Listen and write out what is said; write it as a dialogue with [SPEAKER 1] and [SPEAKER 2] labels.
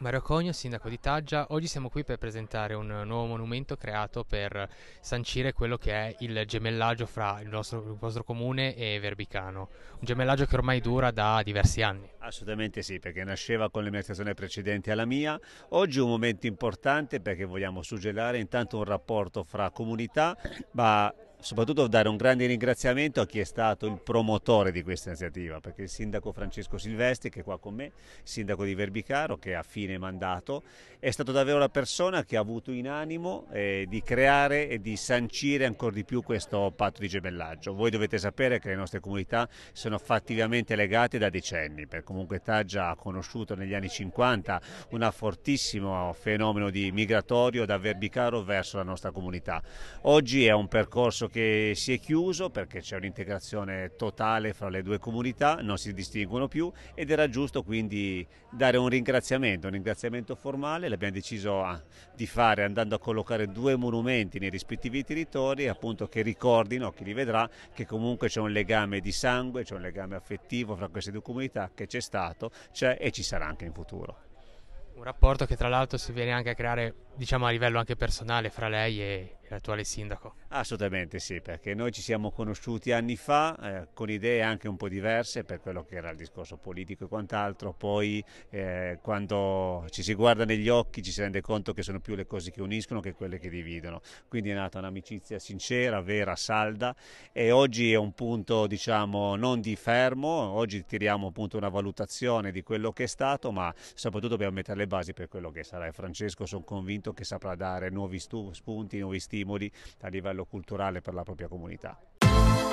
[SPEAKER 1] Mario Cogno, sindaco di Taggia, oggi siamo qui per presentare un nuovo monumento creato per sancire quello che è il gemellaggio fra il, nostro, il vostro comune e Verbicano, un gemellaggio che ormai dura da diversi anni.
[SPEAKER 2] Assolutamente sì, perché nasceva con l'amministrazione precedente alla mia, oggi è un momento importante perché vogliamo suggellare intanto un rapporto fra comunità ma soprattutto dare un grande ringraziamento a chi è stato il promotore di questa iniziativa, perché il sindaco Francesco Silvestri, che è qua con me, sindaco di Verbicaro, che a fine mandato, è stato davvero la persona che ha avuto in animo eh, di creare e di sancire ancora di più questo patto di gemellaggio. Voi dovete sapere che le nostre comunità sono fattivamente legate da decenni, perché comunque Taggia ha conosciuto negli anni 50 un fortissimo fenomeno di migratorio da Verbicaro verso la nostra comunità. Oggi è un percorso che si è chiuso perché c'è un'integrazione totale fra le due comunità, non si distinguono più ed era giusto quindi dare un ringraziamento, un ringraziamento formale, l'abbiamo deciso a, ah, di fare andando a collocare due monumenti nei rispettivi territori appunto che ricordino, chi li vedrà, che comunque c'è un legame di sangue, c'è un legame affettivo fra queste due comunità che c'è stato, c'è e ci sarà anche in futuro.
[SPEAKER 1] Un rapporto che tra l'altro si viene anche a creare diciamo a livello anche personale fra lei e l'attuale sindaco.
[SPEAKER 2] Assolutamente sì, perché noi ci siamo conosciuti anni fa eh, con idee anche un po' diverse per quello che era il discorso politico e quant'altro, poi eh, quando ci si guarda negli occhi ci si rende conto che sono più le cose che uniscono che quelle che dividono, quindi è nata un'amicizia sincera, vera, salda e oggi è un punto diciamo non di fermo, oggi tiriamo appunto una valutazione di quello che è stato, ma soprattutto dobbiamo mettere le basi per quello che sarà e Francesco sono convinto convinto che saprà dare nuovi stu- spunti, nuovi stimoli a livello culturale per la propria comunità.